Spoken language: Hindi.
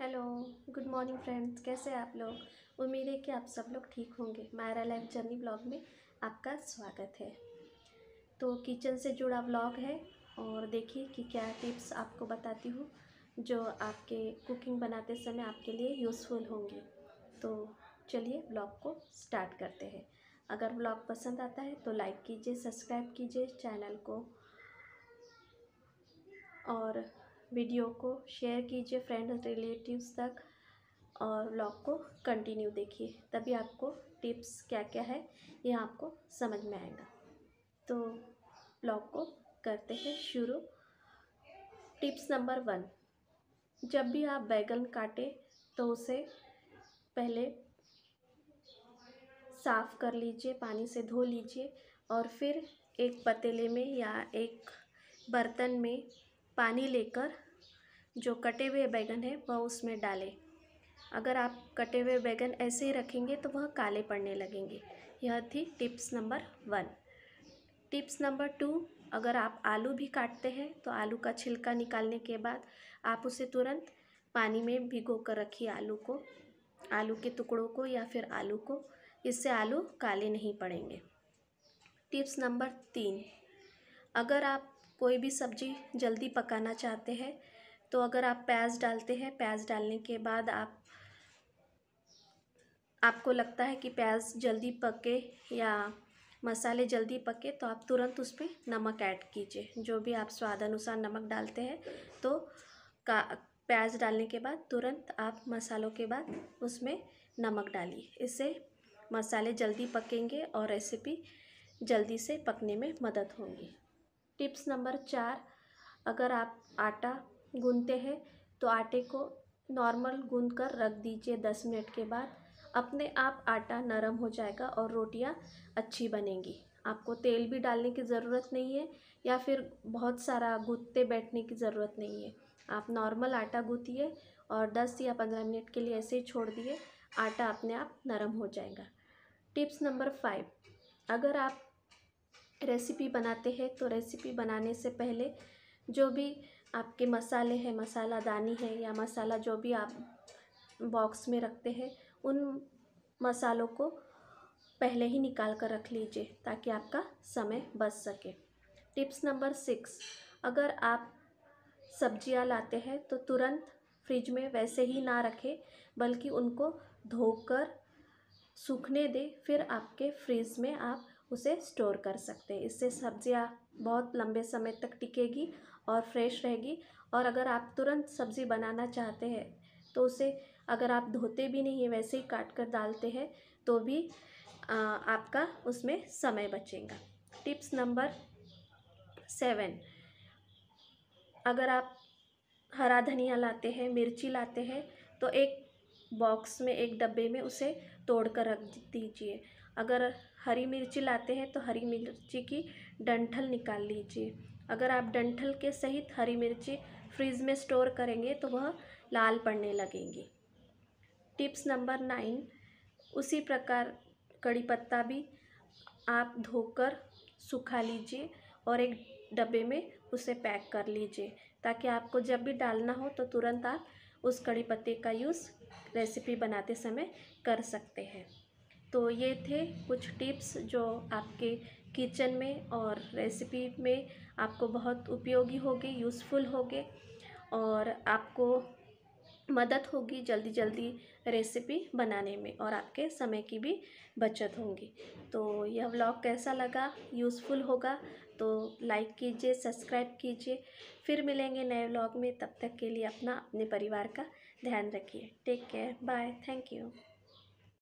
हेलो गुड मॉर्निंग फ्रेंड्स कैसे हैं आप लोग उम्मीद है कि आप सब लोग ठीक होंगे मायरा लाइफ जर्नी ब्लॉग में आपका स्वागत है तो किचन से जुड़ा ब्लॉग है और देखिए कि क्या टिप्स आपको बताती हूँ जो आपके कुकिंग बनाते समय आपके लिए यूज़फुल होंगे तो चलिए ब्लॉग को स्टार्ट करते हैं अगर ब्लॉग पसंद आता है तो लाइक कीजिए सब्सक्राइब कीजिए चैनल को और वीडियो को शेयर कीजिए फ्रेंड रिलेटिव्स तक और ब्लॉग को कंटिन्यू देखिए तभी आपको टिप्स क्या क्या है ये आपको समझ में आएगा तो ब्लॉग को करते हैं शुरू टिप्स नंबर वन जब भी आप बैगन काटें तो उसे पहले साफ़ कर लीजिए पानी से धो लीजिए और फिर एक पतीले में या एक बर्तन में पानी लेकर जो कटे हुए बैगन है वह उसमें डालें अगर आप कटे हुए बैगन ऐसे ही रखेंगे तो वह काले पड़ने लगेंगे यह थी tips number one tips number two अगर आप आलू भी काटते हैं तो आलू का छिलका निकालने के बाद आप उसे तुरंत पानी में भिगो कर रखिए आलू को आलू के टुकड़ों को या फिर आलू को इससे आलू काले नहीं पड़ेंगे टिप्स नंबर तीन अगर आप कोई भी सब्ज़ी जल्दी पकाना चाहते हैं तो अगर आप प्याज डालते हैं प्याज डालने के बाद आप आपको लगता है कि प्याज जल्दी पके या मसाले जल्दी पके तो आप तुरंत उस पर नमक ऐड कीजिए जो भी आप स्वाद अनुसार नमक डालते हैं तो का प्याज डालने के बाद तुरंत आप मसालों के बाद उसमें नमक डालिए इससे मसाले जल्दी पकेंगे और रेसिपी जल्दी से पकने में मदद होगी टिप्स नंबर चार अगर आप आटा गूंदते हैं तो आटे को नॉर्मल गूंद कर रख दीजिए दस मिनट के बाद अपने आप आटा नरम हो जाएगा और रोटियां अच्छी बनेंगी आपको तेल भी डालने की ज़रूरत नहीं है या फिर बहुत सारा गूंदते बैठने की ज़रूरत नहीं है आप नॉर्मल आटा गूंथिए और दस या पंद्रह मिनट के लिए ऐसे ही छोड़ दिए आटा अपने आप नरम हो जाएगा टिप्स नंबर फाइव अगर आप रेसिपी बनाते हैं तो रेसिपी बनाने से पहले जो भी आपके मसाले हैं मसालादानी है या मसाला जो भी आप बॉक्स में रखते हैं उन मसालों को पहले ही निकाल कर रख लीजिए ताकि आपका समय बच सके टिप्स नंबर सिक्स अगर आप सब्जियां लाते हैं तो तुरंत फ्रिज में वैसे ही ना रखें बल्कि उनको धोकर सूखने दें फिर आपके फ्रिज में आप उसे स्टोर कर सकते हैं इससे सब्ज़ियाँ बहुत लंबे समय तक टिकेगी और फ्रेश रहेगी और अगर आप तुरंत सब्ज़ी बनाना चाहते हैं तो उसे अगर आप धोते भी नहीं हैं वैसे ही काट कर डालते हैं तो भी आ, आपका उसमें समय बचेगा टिप्स नंबर सेवन अगर आप हरा धनिया लाते हैं मिर्ची लाते हैं तो एक बॉक्स में एक डब्बे में उसे तोड़ कर रख दीजिए अगर हरी मिर्ची लाते हैं तो हरी मिर्ची की डंठल निकाल लीजिए अगर आप डंठल के सहित हरी मिर्ची फ्रिज में स्टोर करेंगे तो वह लाल पड़ने लगेंगी टिप्स नंबर नाइन उसी प्रकार कड़ी पत्ता भी आप धोकर सुखा लीजिए और एक डब्बे में उसे पैक कर लीजिए ताकि आपको जब भी डालना हो तो तुरंत आप उस कड़ी पत्ते का यूज़ रेसिपी बनाते समय कर सकते हैं तो ये थे कुछ टिप्स जो आपके किचन में और रेसिपी में आपको बहुत उपयोगी होगी यूज़फुल होगी और आपको मदद होगी जल्दी जल्दी रेसिपी बनाने में और आपके समय की भी बचत होगी तो यह व्लॉग कैसा लगा यूज़फुल होगा तो लाइक कीजिए सब्सक्राइब कीजिए फिर मिलेंगे नए व्लॉग में तब तक के लिए अपना अपने परिवार का ध्यान रखिए take care bye thank you